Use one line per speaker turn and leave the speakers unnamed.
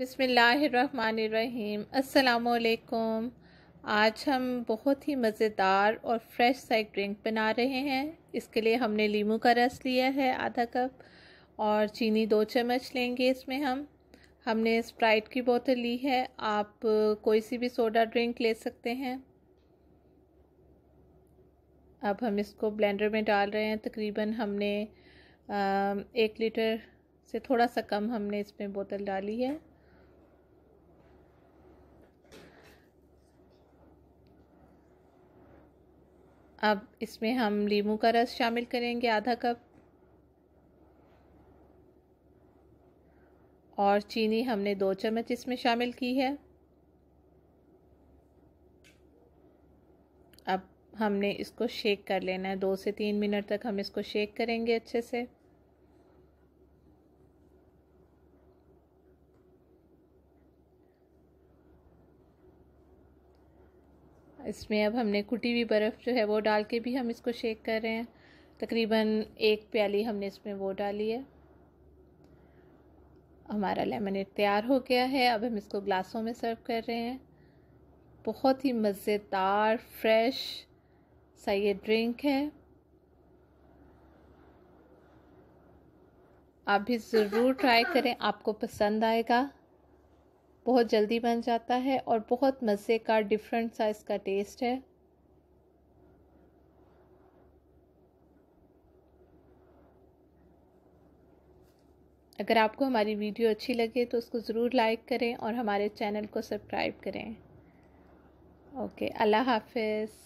बिसमीम् अल्लाम आज हम बहुत ही मज़ेदार और फ्रेश सा एक ड्रिंक बना रहे हैं इसके लिए हमने लीमू का रस लिया है आधा कप और चीनी दो चम्मच लेंगे इसमें हम हमने स्प्राइट की बोतल ली है आप कोई सी भी सोडा ड्रिंक ले सकते हैं अब हम इसको ब्लेंडर में डाल रहे हैं तकरीबन हमने एक लीटर से थोड़ा सा कम हमने इसमें बोतल डाली है अब इसमें हम लीमू का रस शामिल करेंगे आधा कप और चीनी हमने दो चम्मच इसमें शामिल की है अब हमने इसको शेक कर लेना है दो से तीन मिनट तक हम इसको शेक करेंगे अच्छे से इसमें अब हमने कुटी हुई बर्फ़ जो है वो डाल के भी हम इसको शेक कर रहे हैं तकरीबन एक प्याली हमने इसमें वो डाली है हमारा लेमनेट तैयार हो गया है अब हम इसको ग्लासों में सर्व कर रहे हैं बहुत ही मज़ेदार फ्रेश सा ये ड्रिंक है आप भी ज़रूर ट्राई करें आपको पसंद आएगा बहुत जल्दी बन जाता है और बहुत मज़े का डिफरेंट साइज़ का टेस्ट है अगर आपको हमारी वीडियो अच्छी लगे तो उसको ज़रूर लाइक करें और हमारे चैनल को सब्सक्राइब करें ओके अल्लाह हाफिज़